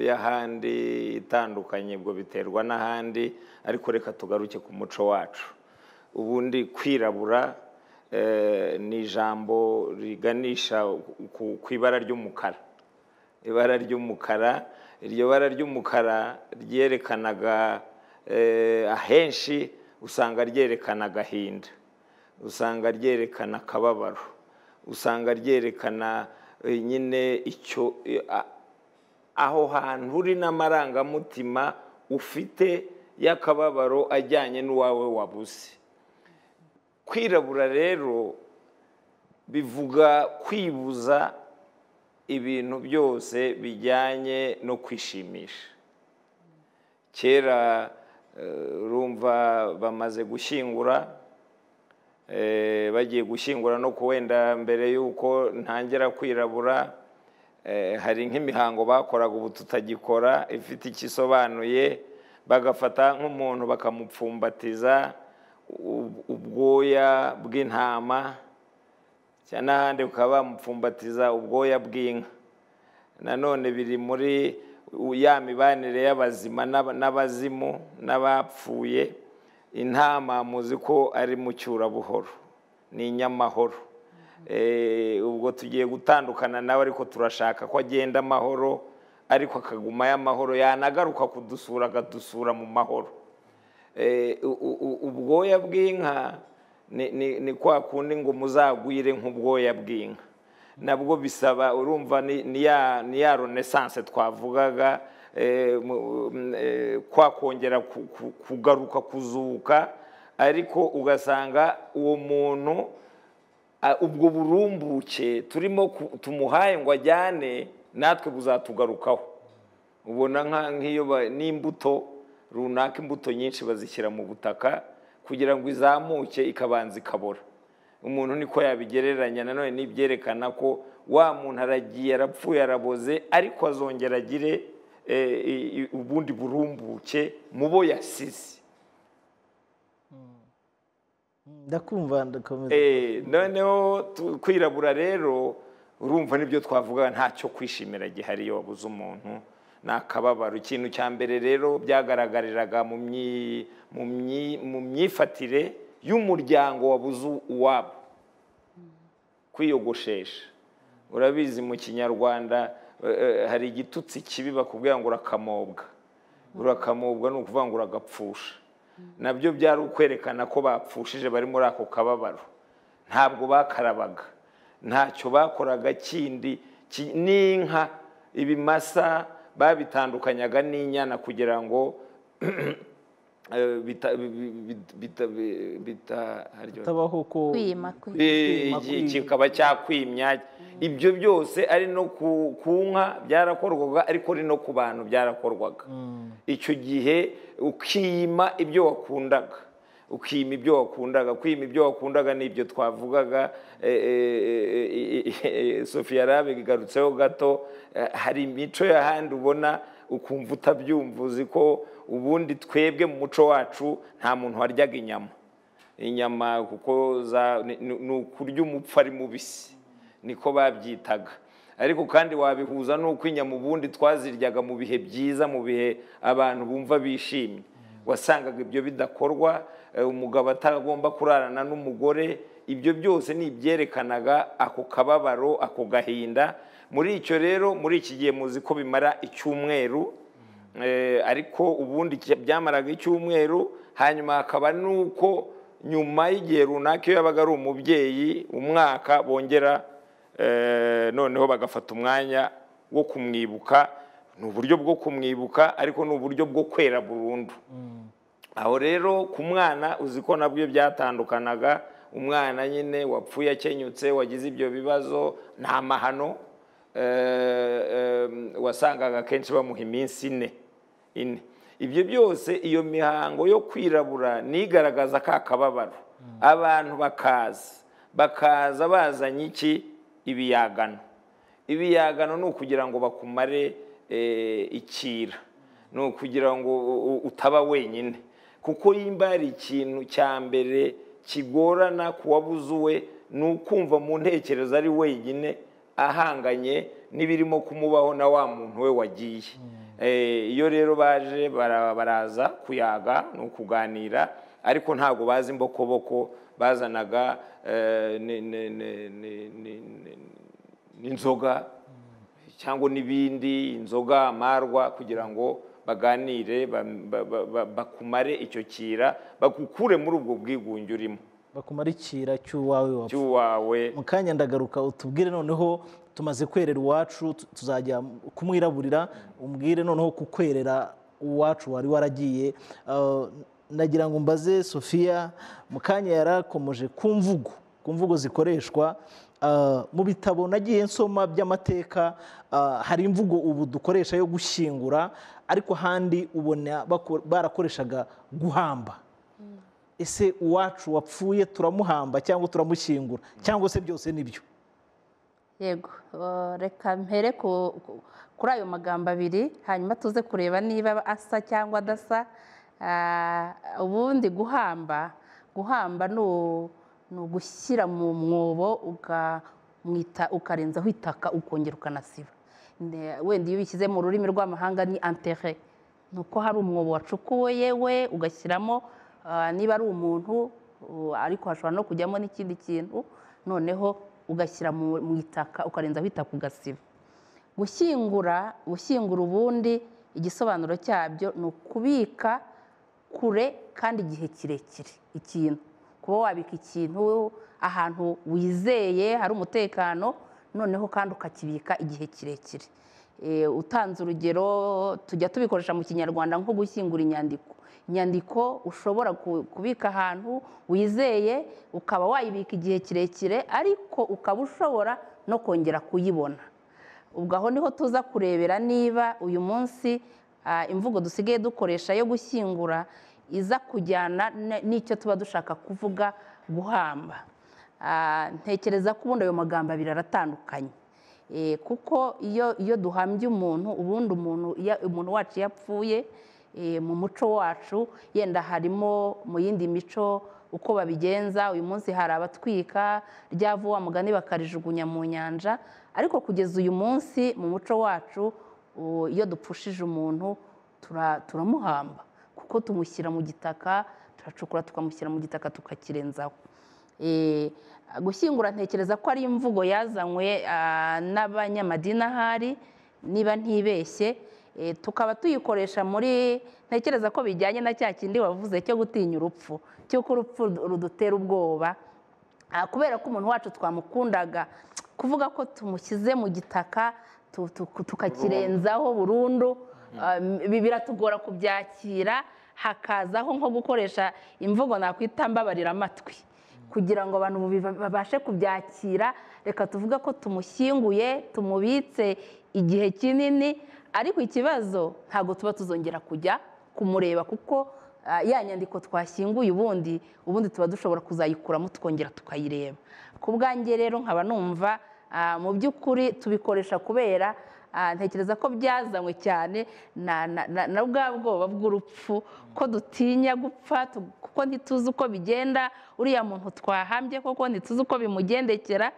y'ahandi itandukanye ubwo biterwa n'ahandi ariko reka tugaruke ku muco wacu ubundi kwirabura uh, ni ijambo riganisha ku ibara ry'umukara ibara ry'umukara iryo bara ry'umukara ryerekanaga uh, ahenshi usanga ryerekana agahinda usanga ryerekana akababaro usanga ryerekana nyine icyo aho hantu uri n'amarangamutima ufite y'akababaro ajyanye n'uwawe wabuze kwirabura rero bivuga kwibuza ibintu byose bijyanye no kwishimisha kera eh, rumva bamaze gushyingura Eh, bagiye gushyingura no kuwenda mbere y'uko ntangira kwirabura eh, hari nk'imihango bakoraga ubu tutagikora ifite icyo isobanuye bagafata nk'umuntu bakamupfumbatiza ubwoya bw'intama cyane n'ahandi ukaba bamupfumbatiza ubwoya bw'inka nanone biri muri ya mibanire y'abazima n'abazimu n'abapfuye intama muzi ko ari mu cyurabuhoro ni inyamahoro eh, ubwo tugiye gutandukana nawe ariko turashaka ko agenda amahoro ariko akaguma y'amahoro yanagaruka kudusura akadusura mu mahoro eh, ubwoya bw'inka ni kwa kundi ngo muzagwire nk'ubwoya bw'inka nabwo bisaba urumva ni ya renaissance twavugaga Eh, mm, eh, kwa kongera kugaruka kuzuka ariko ugasanga uwo muntu ubwo burumbuke turimo tumuhaye ngo ajyane natwe buzatugarukaho ubona nk'iyo n'imbuto runaka imbuto nyinshi bazishyira mu butaka kugira ngo izamuke ikabanza ikabora umuntu niko yabigereranya nanone n'ibyerekana ko wa muntu aragiye arapfuye araboze ariko azongera agire Eh, ubundi burumbuke mubo yasize hmm. ndakumva ndakomeza eh, noneho kwirabura rero urumva n'ibyo twavuga ntacyo kwishimira gihari iyo wabuze umuntu ni akababaro ikintu cya mbere rero byagaragariraga mu myifatire y'umuryango wabuze uwabo hmm. kwiyogoshesha urabizi mu kinyarwanda Eh, eh, hari igitutsi kibi bakubwira ngo urakamobwa urakamobwa ni ukuvuga ngo uragapfusha nabyo byari ukwerekana ko bapfushije bari muri ako kababaro ntabwo bakarabaga ntacyo bakoraga kindi n'inka ibimasa babitandukanyaga n'inyana kugira ngo Eh, bitabaho ko kikaba cyakwimya ibyo byose ari no ku nka byarakorwaga ariko ari no ku bantu byarakorwaga mm. icyo gihe ukima ibyo wakundaga ukima ibyo wakundaga kwima ibyo wakundaga ni ibyo twavugaga eh, eh, sofiya igarutseho gato hari imico y'ahandi ubona ukumva utabyumva uzi ko ubundi twebwe mu muco wacu nta muntu waryaga inyama inyama kuko ni ukurya umupfu ari mubisi niko babyitaga ariko kandi wabihuza n'uko inyama ubundi twaziryaga mu bihe byiza mu bihe abantu bumva bishimye wasangaga ibyo bidakorwa eh, umugabo atagomba kurarana n'umugore ibyo byose ni ibyerekanaga ako kababaro ako gahinda muri icyo rero muri iki gihe muzi ko bimara icyumweru eh, ariko ubundi byamaraga icyumweru hanyuma hakaba n'uko nyuma y'igihe runaka iyo yabaga ari umubyeyi umwaka bongera eh, noneho bagafata umwanya wo kumwibuka ni uburyo bwo kumwibuka ariko ni uburyo bwo kwera burundu mm. aho rero ku mwana uzi ko nabyo byatandukanaga umwana nyine wapfuye akenyutse wagize ibyo bibazo nta amahano Eh, eh, wasangaga kenshi bamuha iminsi ine ine ibyo byose iyo mihango yo kwirabura nigaragaza ka kababaro mm. abantu bakaza bakaza bazanye iki ibiyagano ibiyagano ni ukugira ngo bakumare eh, ikira ni ukugira ngo utaba wenyine kuko yimba hari ikintu cya mbere kigorana ku wabuzuwe ni ukumva mu ntekerezo ari wenyine ahanganye n'ibirimo kumubaho na wa muntu we wagiye hmm. eh, iyo rero baje baraza kuyaga ni ukuganira ariko ntabwo bazi imbokoboko bazanaga eh, n'inzoga cyangwa n'ibindi inzoga amarwa kugira ngo baganire bakumare icyo kira bagukure muri ubwo bwigunge urimo bakumara ikira cy'uwawe wapfa cy'uwawe mu kanya ndagaruka utubwire noneho tumaze kwerera iwacu tuzajya kumwiraburira umbwire noneho kukwerera uwacu wari waragiye uh, nagira ngo mbaze sofiya mu kanya yarakomoje ku mvugo ku mvugo zikoreshwa uh, mu bitabo nagiye nsoma by'amateka uh, hari imvugo ubu dukoresha yo gushyingura ariko ahandi ubona barakoreshaga guhamba ese uwacu wapfuye turamuhamba cyangwa turamushyingura cyangwa se byose ni yego reka mpere kuri ayo magambo abiri hanyuma tuze kureba niba asa cyangwa adasa ubundi guhamba guhamba ni ugushyira mu mwobo ukarenzaho itaka ukongera ukanasiba wenda iyo ubishyize mu rurimi rw'amahanga ni antere ni uko hari umwobo wacukuwe yewe ugashyiramo Ah, niba ari umuntu uh, ariko hashobora no kujyamo n'ikindi kintu noneho ugashyira mu itaka wita ku ugasiba gushyingura gushyingura ubundi igisobanuro cyabyo ni ukubika kure kandi igihe kirekire ikintu kuba wabika ikintu ahantu wizeye hari umutekano noneho kandi ukakibika igihe kirekire eh, utanze urugero tujya tubikoresha mu kinyarwanda nko gushyingura inyandiko nyandiko ushobora kubika ahantu wizeye ukaba wayibika igihe kirekire ariko ukaba ushobora no kongera kuyibona ubwo aho niho tuza kurebera niba uyu munsi imvugo dusigaye dukoresha yo gushyingura iza kujyana n'icyo tuba dushaka kuvuga guhamba ntekereza ko ubundi ayo magambo abiri aratandukanye e, kuko iyo duhambye umuntu ubundi umuntu wacu yapfuye Eh, mu muco wacu yenda harimo mu yindi mico uko babigenza uyu munsi hari abatwika rya vuba mugani bakarijugunya mu nyanja ariko kugeza uyu munsi mu muco wacu iyo dupfushije umuntu turamuhamba kuko tumushyira mu gitaka turacukura tukamushyira mu gitaka tukakirenzaho eh, gushyingura ntekereza ko ari imvugo yazanywe ah, n'abanyamadini ahari niba ntibeshye Eh, tukaba tuyikoresha muri ntekereza ko bijyanye na cya kindi wavuze cyo gutinya urupfu cy'uko urupfu rudutera ubwoba ah, kubera ko umuntu wacu twamukundaga kuvuga ko tumushyize mu gitaka tukakirenzaho burundu um, biratugora kubyakira hakazaho nko gukoresha imvugo nakwita mbabarira amatwi kugira ngo abantu babashe kubyakira reka tuvuga ko tumushyinguye tumubitse igihe kinini ariko ikibazo ntabwo tuba tuzongera kujya kumureba kuko ah, ya nyandiko twashyinguye ubundi ubundi tuba dushobora kuzayikuramo tukongera tukayireba ku bwanjye rero nkaba numva ah, mu by'ukuri tubikoresha kubera ah, ntekereza ko byazanywe cyane na bwa bwoba bw'urupfu ko dutinya gupfa kuko ntituzi uko bigenda uriya muntu twahambye koko ntituzi uko bimugendekera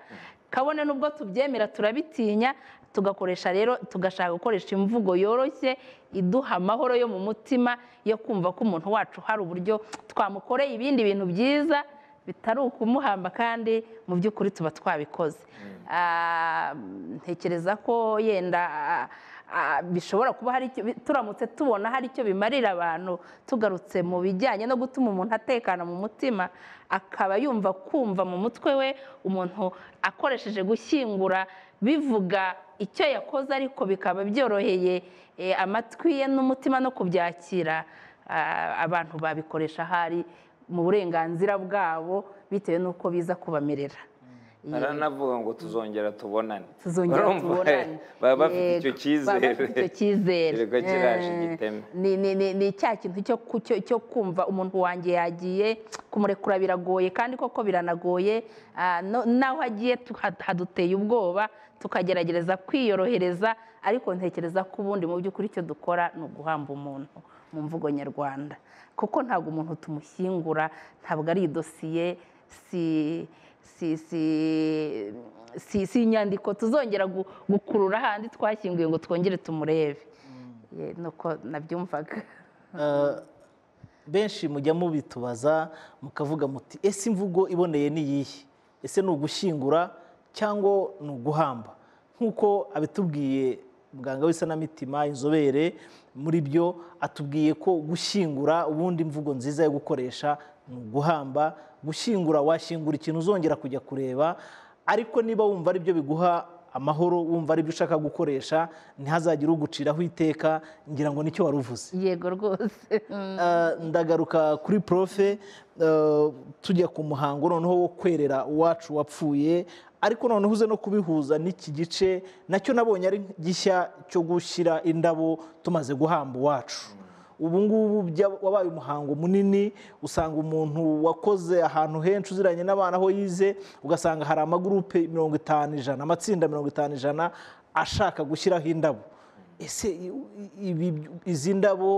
kabone nubwo tubyemera turabitinya tugakoresha rero tugashaka gukoresha imvugo yoroshye iduha amahoro yo mu mutima yo kumva ko umuntu wacu hari uburyo twamukoreye ibindi bintu byiza bitari ukumuhamba kandi mu by'ukuri tuba twabikoze mm. ah, ntekereza ko yenda ah, ah, bishobora kuba hari icyo turamutse tubona hari icyo bimarira abantu tugarutse mu bijyanye no gutuma umuntu atekana mu mutima akaba yumva kumva mu mutwe we umuntu akoresheje gushyingura bivuga icyo yakoze ariko bikaba byoroheye eh, amatwi ye n'umutima no kubyakira ah, abantu babikoresha ahari mu burenganzira bwabo bitewe n'uko biza kubamerera baranavuga ngo tuzongera tubonane tuzongera tubonane baba bafite icyo cyizere icyo cyizere eh, ni cya kintu cyo kumva umuntu wanjye yagiye kumurekura biragoye kandi koko biranagoye ah, naho agiye haduteye ubwoba tukagerageza kwiyorohereza ariko ntekereza ko ubundi mu by'ukuri icyo dukora ni uguhamba umuntu mu mvugo nyarwanda kuko ntabwo umuntu tumushyingura ntabwo ari idosiye si si si si inyandiko tuzongera gukurura ahandi twashyinguye ngo twongere tumurebe mm. nuko nabyumvaga eh, benshi mujya mubitubaza mukavuga muti ese imvugo iboneye ni iyihe ese ni ugushyingura cyangwa ni uguhamba nk'uko abitubwiye muganga w'isanamitima inzobere muri byo atubwiye ko gushyingura ubundi mvugo nziza yo gukoresha guhamba gushyingura washingura ikintu uzongera kujya kureba ariko niba wumva aribyo biguha amahoro wumva aribyo ushaka gukoresha ntihazagire uguciraho iteka ngira ngo nicyo wari uvuze yego rwose mm. ah, ndagaruka kuri profe ah, tujya ku muhango noneho wo kwerera uwacu wapfuye ariko noneho uze no kubihuza n'iki gice nacyo nabonye ari gishya cyo gushyira indabo tumaze guhamba uwacu ubu ngubu wabaye umuhango munini usanga umuntu wakoze ahantu henshi uziranye n'abana aho yize ugasanga hari amagurupe mirongo itanu ijana amatsinda mirongo itanu ijana ashaka gushyiraho indabo ese izi ndabo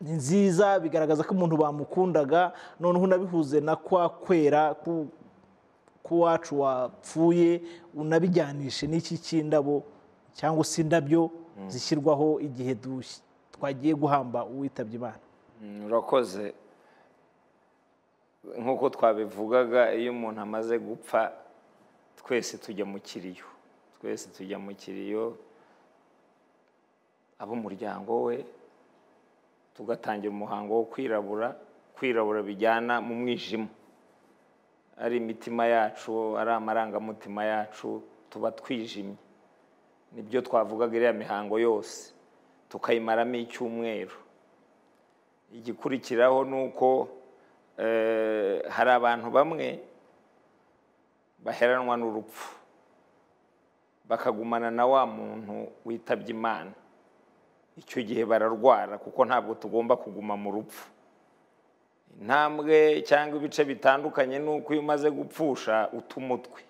ni nziza bigaragaza ko umuntu bamukundaga noneho unabihuze na kwa kwera k'uwacu wapfuye unabijyanishe n'iki cy'indabo cyangwa se indabyo mm. zishyirwaho igihe dushye twagiye guhamba uwitabye imana mm, urakoze nk'uko twabivugaga iyo umuntu amaze gupfa twese tujya mu kiriyo twese tujya mu kiriyo ab'umuryango we tugatangira umuhango wo kwirabura kwirabura bijyana mu mwijima ari imitima yacu ari amarangamutima yacu tuba twijimye nibyo twavugaga iriya mihango yose tukayimaramo icyumweru igikurikiraho ni uko eh, hari abantu bamwe baheranwa n'urupfu bakagumana na wa muntu witabye imana icyo gihe bararwara kuko ntabwo tugomba kuguma mu rupfu intambwe cyangwa ibice bitandukanye ni uko iyo umaze gupfusha uta umutwe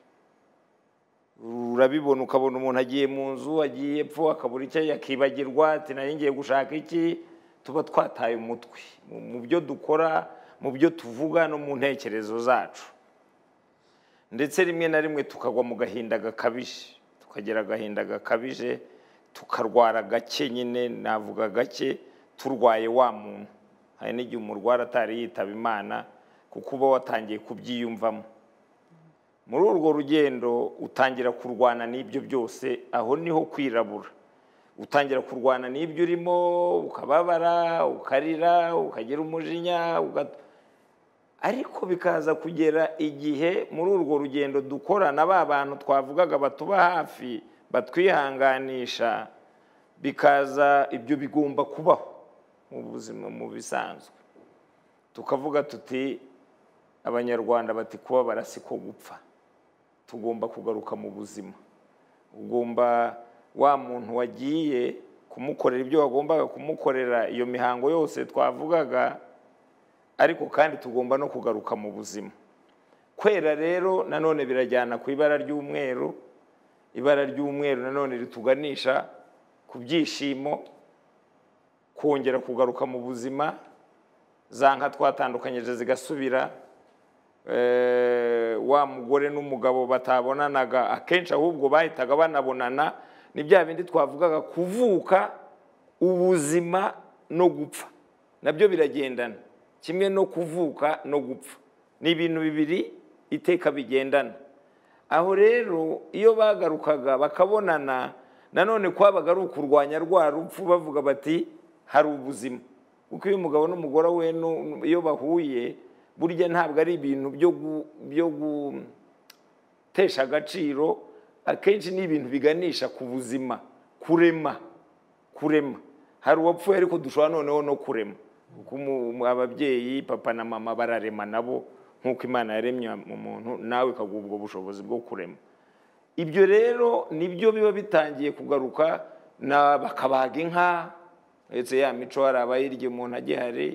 urabibona ukabona umuntu agiye mu nzu agiye epfo akabura icyo akibagirwa ati nayo ngiye gushaka iki tuba twataye umutwe mu byo dukora mu byo tuvuga no mu ntekerezo zacu ndetse rimwe na rimwe tukagwa mu gahinda gakabije tukagira agahinda gakabije tukarwara gake nyine navuga gake turwaye wa muntu hari n'igihe umurwara atari yitaba imana kuko uba watangiye kubyiyumvamo muri urwo rugendo utangira kurwana n'ibyo byose aho niho kwirabura utangira kurwana n'ibyo urimo ukababara ukarira ukagira umujinya ariko bikaza kugera igihe muri urwo rugendo dukorana ba bantu twavugaga batuba hafi batwihanganisha bikaza ibyo bigomba kubaho mu buzima mu bisanzwe tukavuga tuti abanyarwanda bati si ko gupfa tugomba kugaruka mu buzima ugomba wa muntu wagiye kumukorera ibyo wagombaga kumukorera iyo mihango yose twavugaga ariko kandi tugomba no kugaruka mu buzima kwera rero nanone birajyana ku ibara ry'umweru ibara ry'umweru nanone rituganisha ku byishimo kongera kugaruka mu buzima za nka twatandukanyije zigasubira Eh, wa mugore n'umugabo batabonanaga akenshi ahubwo bahitaga banabonana ni bya bindi twavugaga kuvuka ubuzima no gupfa nabyo biragendana kimwe no kuvuka no gupfa ni ibintu bibiri iteka bigendana aho rero iyo bagarukaga bakabonana nanone kwabaga ari ukurwanya rwa rupfu bavuga bati hari ubuzima kuko iyo umugabo n'umugore we iyo bahuye burya ntabwo ari ibintu byo gutesha agaciro akenshi ni ibintu biganisha ku buzima kurema kurema hari uwapfuye ariko dushobora noneho no kurema ababyeyi papa na mama bararema nabo nk'uko imana yaremye umuntu nawe ikaguha ubwo bushobozi bwo kurema ibyo rero nibyo biba bitangiye kugaruka na bakabaga inka ndetse ya mico hari abayirya umuntu agihari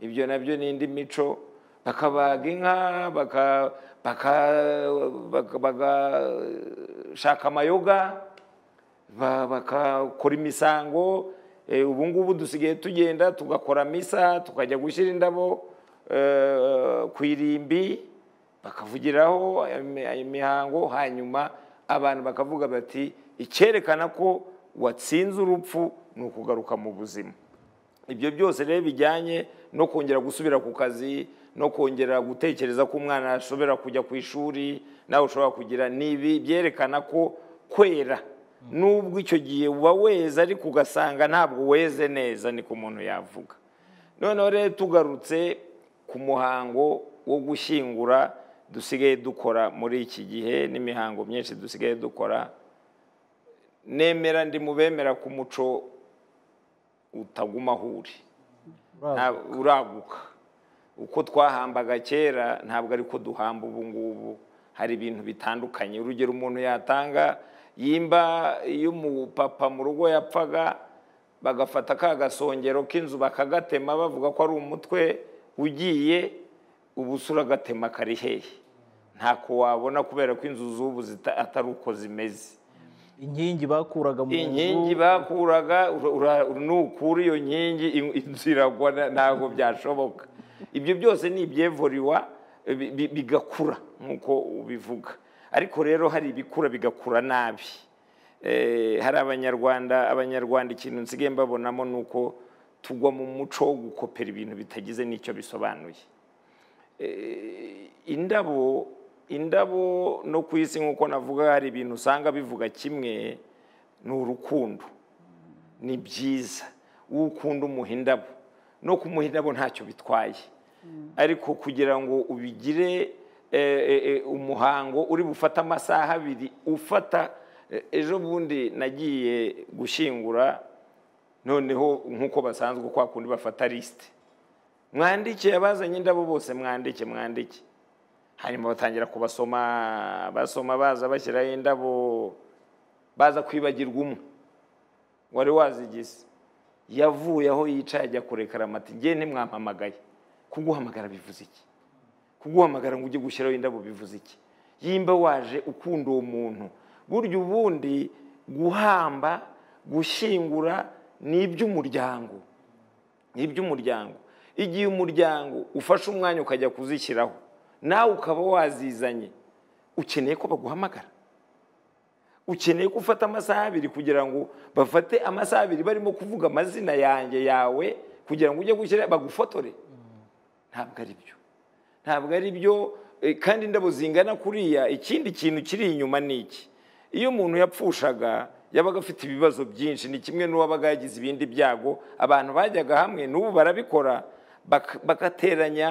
ibyo nabyo ni indi mico bakabaga inka bagashaka amayoga bakakora imisango eh, ubu ngubu dusigaye tugenda tugakora misa tukajya gushyira indabo eh, ku irimbi bakavugiraho imihango hanyuma abantu bakavuga bati icyerekana ko watsinze urupfu ni ukugaruka mu buzima ibyo byose rero bijyanye no kongera gusubira ku kazi no kongera gutekereza ko umwana ashobora kujya ku ishuri nawe ushobora kugira n'ibi byerekana ko kwera n'ubwo icyo gihe uba weza ariko ugasanga ntabwo weze neza ni ku muntu yavuga noneho rero tugarutse ku muhango wo gushyingura dusigaye dukora muri iki gihe n'imihango myinshi dusigaye dukora nemera ndi mu bemera ku muco utagumaho uri uraguka uko twahambaga kera ntabwo ariko duhamba ubu ngubu hari ibintu bitandukanye urugero umuntu yatanga yimba iyo umupapa mu rugo yapfaga bagafata ka gasongero k'inzu bakagatema bavuga ko ari umutwe ugiye ubuso agatema kari hehe ntako wabona kubera ko inzu z'ubu atari uko zimeze inkingi bakuraga mu nzu inkingi bakuraga nukura iyo nkingi inzu iragwa ntabwo byashoboka ibyo byose ni ibyevuriwa eh, bigakura nk'uko ubivuga ariko rero hari ibikura bigakura nabi eh, hari abanyarwanda abanyarwanda ikintu nsigaye mbabonamo ni uko tugwa mu muco wo gukopera ibintu bitagize n'icyo bisobanuye eh, indabo indabo no ku isi nk'uko navuga hari ibintu usanga bivuga kimwe ni urukundo ni byiza ukunda umuha indabo no kumuha indabo ntacyo bitwaye ariko kugira ngo ubigire eh, eh, eh, umuhango uri bufate amasaha abiri ufata ejo bundi nagiye gushyingura noneho nk'uko basanzwe kwa kundi bafata lisite mwandike abazanye indabo bose mwandike mwandike hanyuma batangira kubasoma basoma baza bashyiraho indabo baza kwibagirwa umwe wari wazigize yavuye aho yicaye ajya kurekara amata igihe ntimwampamagaye kuguhamagara bivuze iki kuguhamagara ngo ujye gushyiraho indabo bivuze iki yimba waje ukunda uwo muntu burya ubundi guhamba gushyingura ni iby'umuryango ni iby'umuryango igihe umuryango ufashe umwanya ukajya kuzishyiraho nawe ukaba wazizanye ukeneye ko baguhamagara ukeneye ko ufata amasaha abiri kugira ngo bafate amasaha abiri barimo kuvuga amazina yanjye yawe kugira ngo ujye gushyira bagufotore ntabwo ari byo ntabwo ari byo e, kandi indabo zingana kuriya ikindi kintu kiri inyuma ni iki iyo umuntu yapfushaga yabaga afite ibibazo byinshi ni kimwe n'uwabaga yagize ibindi byago abantu bajyaga hamwe n'ubu barabikora bagateranya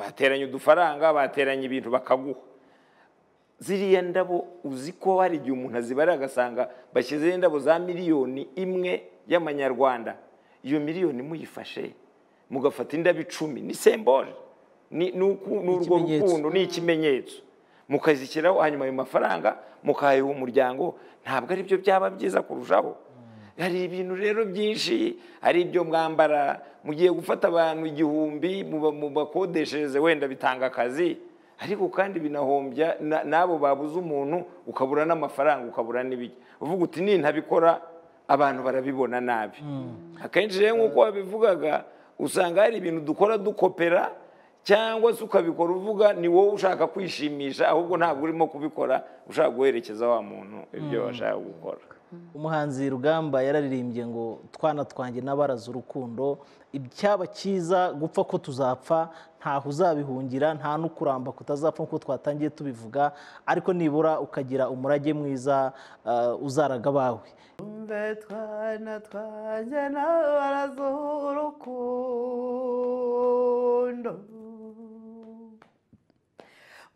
bateranya udufaranga bateranya ibintu bakaguha ziriya ndabo uzi ko hari igihe umuntu azibara agasanga bashyizeho indabo za miliyoni imwe y'amanyarwanda iyo miliyoni muyifashe mugafata indabo icumi ni sembore ni urwo rukundo ni ikimenyetso mukazishyiraho hanyuma ayo mafaranga mukahaha umuryango ntabwo aribyo byaba byiza kurushaho hari ibintu rero byinshi hari ibyo mwambara mugiye gufata abantu igihumbi mu mubakodeshereze wenda bitanga akazi ariko kandi binahombya n'abo babuze umuntu ukabura n'amafaranga ukabura n'ibijya uvuga uti ntabikora abantu barabibona nabi hmm. akenshi rero nk'uko wabivugaga, usanga hari ibintu dukora dukopera cyangwa se ukabikora uvuga ni wowe ushaka kwishimisha ahubwo ntabwo urimo kubikora ushaka guherekeza wa muntu ibyo hmm. ashaka gukora umuhanzi rugamba yararirimbye ngo twana twanjye n'abaraza urukundo icyaba cyiza gupfa ko tuzapfa ntaho uzabihungira nta n'ukuramba kutazapfa nk'uko twatangiye tubivuga ariko nibura ukagira umurage mwiza uh, uzaraga abawe twana twanjye nabaraza urukundo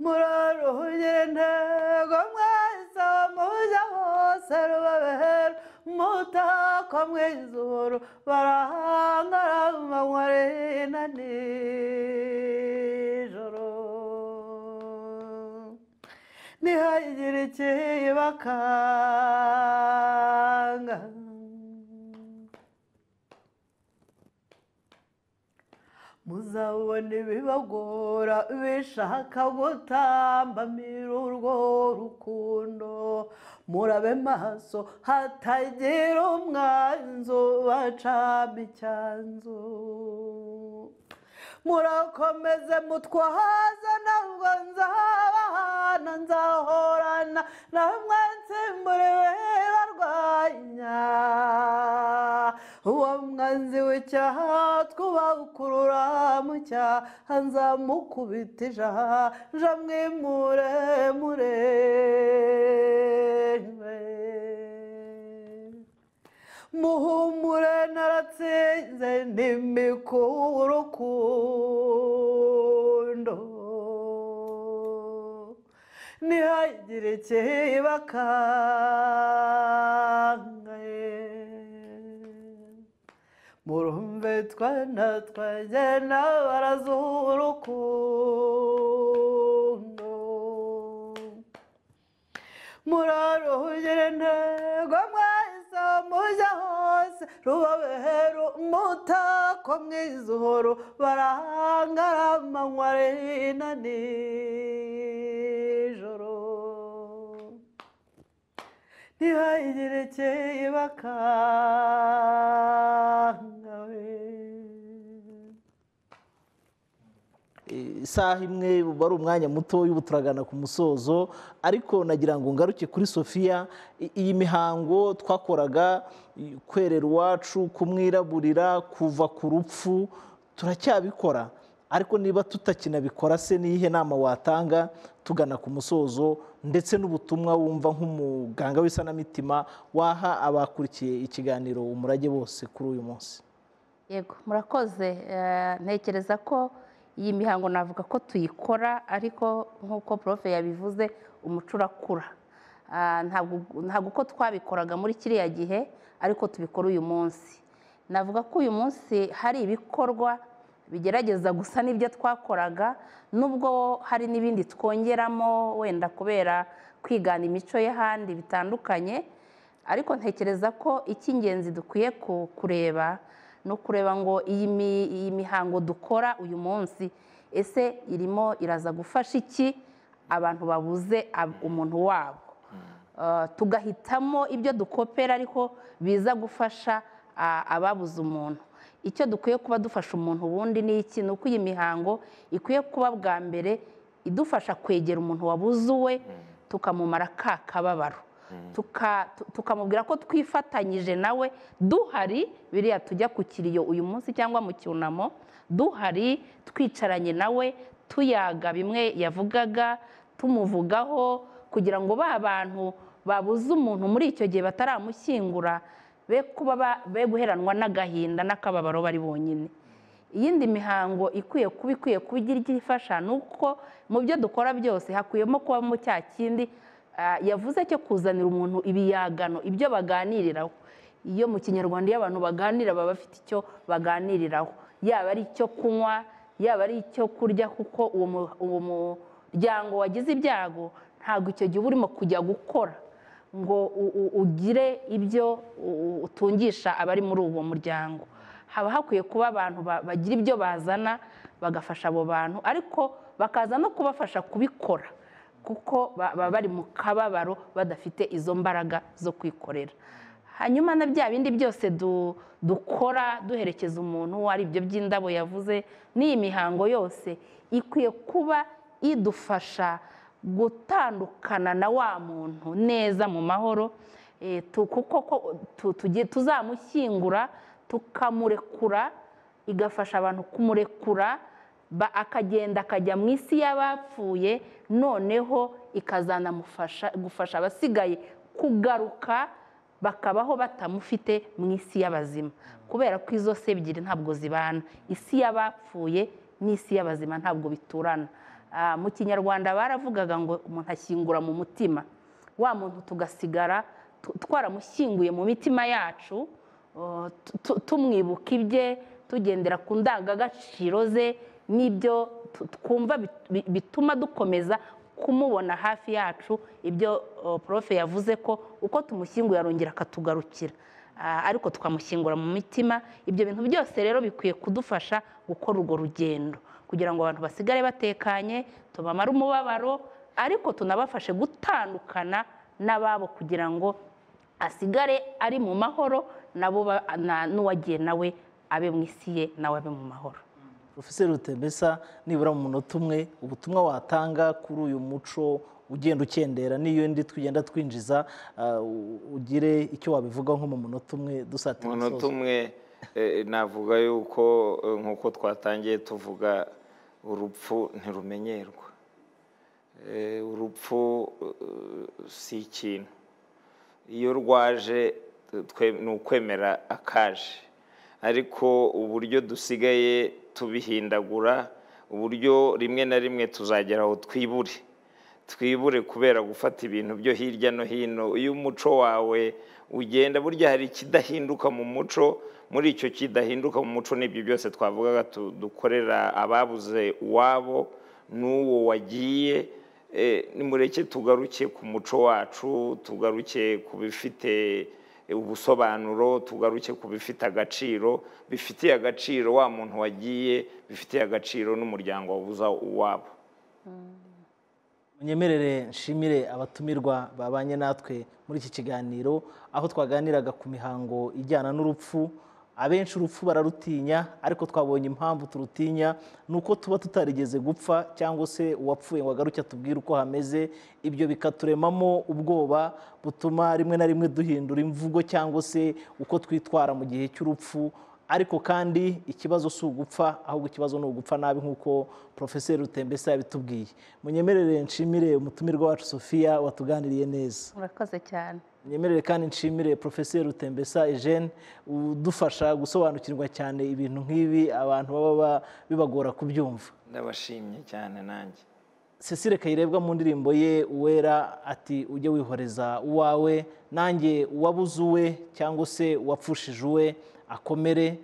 muraruhugire intego mwese mujya hose rubabera mutako mwizuru barahangara amanywa na nijoro ntihagire ikibakanga muzabona ibibagora bishaka gutambamira urwo rukundo murabe maso hatagira umwanzu bacamo icyanzu murakomeze mutwahaza ntabwo nzabahana nzahorana namwe nsimburiwe barwanya uwo mwanzi w'icyaha twubawukurura mu cyaha nzamukubita ijaha njamwimure mure muhumure naratsinze n'imikuru urukundo ntihagire bakangaye murumve twana twagena barazuha urukundo muraruhugire ntego mwana mujya hose rubabeheru mutako mwizuhoro barahangara amanywa rino nijoro ntihayigire bakanga isaha imwe uba umwanya muto turagana ku musozo ariko nagira ngo ngaruke kuri sofiya iyi mihango twakoraga kwerera iwacu kumwiraburira kuva ku rupfu turacyabikora ariko niba tutakinabikora se n'iyihe nama watanga tugana ku musozo ndetse n'ubutumwa wumva nk'umuganga w'isanamitima waha abakurikiye ikiganiro umurage bose kuri uyu munsi yego murakoze eh, ntekereza ko iyi mihango navuga ko tuyikora ariko nk'uko profe yabivuze umuco urakura ah, ntabwo uko twabikoraga muri kiriya gihe ariko tubikora uyu munsi navuga ko uyu munsi hari ibikorwa bigerageza gusa n'ibyo twakoraga nubwo hari n'ibindi twongeramo wenda kubera kwigana imico y'ahandi bitandukanye ariko ntekereza ko icy'ingenzi dukwiye kureba no kureba ngo iyi mihango dukora uyu munsi ese irimo iraza gufasha iki abantu babuze umuntu wabo eh, tugahitamo ibyo dukopera ariko biza gufasha ababuze umuntu icyo dukwiye kuba dufasha umuntu ubundi ni iki ni uko iyi mihango ikwiye kuba bwa mbere idufasha kwegera umuntu wabuze uwe hmm. tukamumara ka kababaro tukamubwira ko twifatanyije nawe duhari biriya tujya ku kiriyo uyu munsi cyangwa mu cyunamo duhari twicaranye nawe tuyaga bimwe yavugaga tumuvugaho kugira ngo ba bantu babuze umuntu muri icyo gihe bataramushyingura be kuba be guheranwa n'agahinda n'akababaro bari bonyine iyindi mihango ikwiye kuba ikwiye kuba igira icyo ifasha ni uko mu byo dukora byose hakubiyemo kubamo cya kindi Eh, yavuze cyo kuzanira umuntu ibiyagano ibyo baganiriraho iyo mu kinyarwanda iyo abantu baganira baba bafite icyo baganiriraho yaba ari icyo kunywa yaba ari icyo kurya kuko uwo muryango wagize ibyago ntabwo icyo gihe uba urimo kujya gukora ngo ugire ibyo utungisha abari muri uwo muryango haba hakwiye kuba abantu bagira ibyo bazana bagafasha abo bantu ariko bakaza no kubafasha kubikora kuko baba bari mu kababaro badafite izo mbaraga zo kwikorera hanyuma na bya bindi byose dukora duherekeza umuntu uwo ari byo by'indabo yavuze n'iyi mihango yose ikwiye kuba idufasha gutandukana na wa muntu neza mu mahoro e, kuko tuzamushyingura tukamurekura igafasha abantu kumurekura akagenda akajya mu isi y'abapfuye noneho ikazanamufasha gufasha abasigaye kugaruka bakabaho batamufite mu isi y'abazima kubera ko izo se ebyiri ntabwo zibana isi y'abapfuye n'isi y'abazima ntabwo biturana ah, mu kinyarwanda baravugaga ngo umuntu ashyingura mu mutima wa muntu tugasigara twaramushyinguye mu mitima yacu oh, tumwibuka ibye tugendera ku ndangagaciro ze n'ibyo twumva bituma dukomeza kumubona hafi yacu ibyo profe yavuze ko uko tumushyinguye arongera akatugarukira ariko tukamushyingura mu mitima ibyo bintu byose rero bikwiye kudufasha gukora urwo rugendo kugira ngo abantu basigare batekanye tubamare umubabaro ariko tunabafashe gutandukana n'ababo kugira ngo asigare ari mu mahoro nabo n'uwagiye nawe abe mu isi ye nawe abe mu mahoro profeseri Rutembesa nibura mu munota umwe ubutumwa watanga kuri uyu muco ugenda ukendera n'iyo ndi tugenda twinjiza uh, ugire icyo wabivuga nko mu munota umwe dusatira umunota umwe eh, navuga yuko eh, nk'uko twatangiye tuvuga urupfu ntirumenyerwa eh, urupfu si ikintu iyo rwaje ni ukwemera akaje ariko uburyo dusigaye tubihindagura uburyo rimwe na rimwe tuzagera aho twibure twibure kubera gufata ibintu byo hirya no hino iyo umuco wawe ugenda burya hari ikidahinduka mu muco muri icyo kidahinduka mu muco n'ibyo byose twavugaga dukorera ababuze uwabo n'uwo wagiye eh, nimureke tugaruke ku muco wacu tugaruke ku bifite ubusobanuro tugaruke ku bifite agaciro bifitiye agaciro wa muntu wagiye bifitiye agaciro n'umuryango wabuza uwabo munyemerere nshimire abatumirwa babanye natwe muri iki kiganiro aho twaganiraga ku mihango ijyana n'urupfu abenshi urupfu bararutinya ariko twabonye impamvu turutinya ni uko tuba tutarigeze gupfa cyangwa se uwapfuye ngo agaruke atubwire uko hameze ibyo bikaturemamo ubwoba butuma rimwe na rimwe duhindura imvugo cyangwa se uko twitwara mu gihe cy'urupfu ariko kandi ikibazo si ugupfa ahubwo ikibazo ni ugupfa nabi nk'uko porofeseri rutembese yabitubwiye munyemerere nshimire umutumirwa wacu sofiya watuganiriye neza murakoze cyane nyemerere kandi nshimire porofeseri rutembesa Eugene udufasha gusobanukirwa cyane ibintu nk'ibi abantu baba bibagora kubyumva ndabashimye cyane nanjye Cecile kayirebwa mu ndirimbo ye uwera ati ujye wihoreza uwawe nanjye uwabuze uwe cyangwa se uwapfushije uwe akomere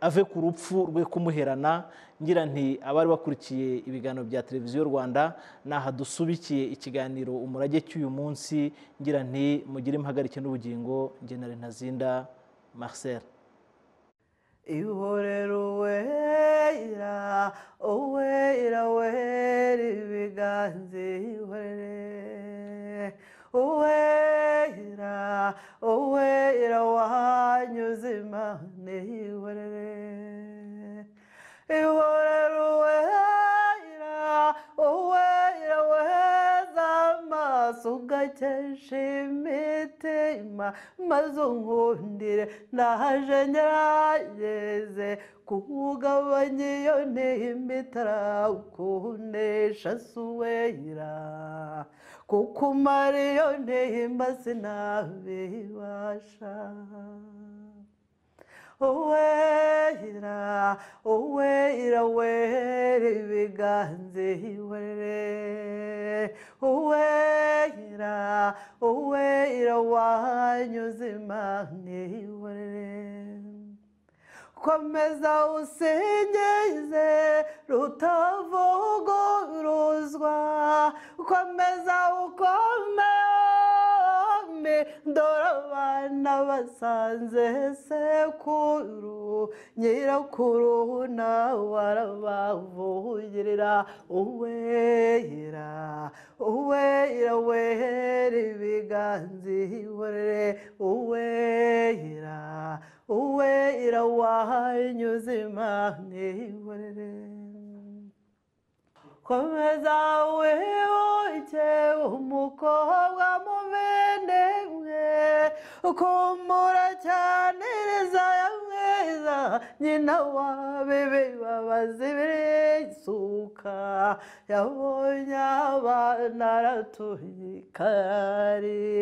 ave ku rupfu rwe kumuherana ngira nti abari bakurikiye ibiganiro bya televiziyo rwanda naha dusubikiye ikiganiro umurage cy'uyu munsi ngira nti mugire impagarike n'ubugingo ngenera ntazinda marcel ihorero wera wera wera ibiganza ihorere uwera uwera wanyuze imana ihorere ihorere uwera uwera amaso ugakesha maze unkundire ndahaje ngerageze kuwugabanya iyo ntimba itarawukundisha suwera kuko umara iyo ntimba sinabibasha wera wera wera ibiganze ihorere wera wera wanyuze impande ihorere komeza usengereze rutavuguruzwa komeza basanze sekuru nyirakuru warabavugirira uwera uwera wera ibiganza ihorere uwera uwera wanyuze impande ihorere komeza wibuke umukobwa muvendemwe kumbura cyane neza yamwe mwiza nyina wa be babaze beresuka yabonye abana aratuye kare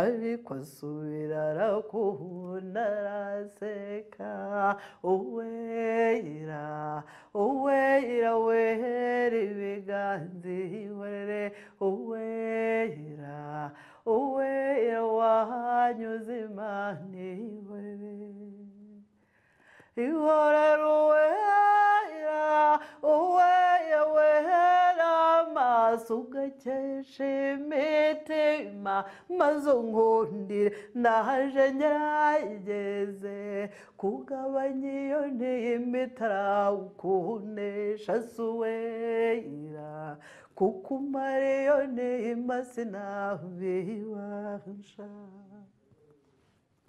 ariko asubira arakuhunda araseka uwera uwera wera ibiganza ihorere uwera uwera wanyuze imana ihorere ihorera uwera uwera wera amaso ugakesha imitima maze unkundire ndahaje ngerageze kugabanya iyo ntimba itarawukunesha si kuko umara iyo ntimba sinabibasha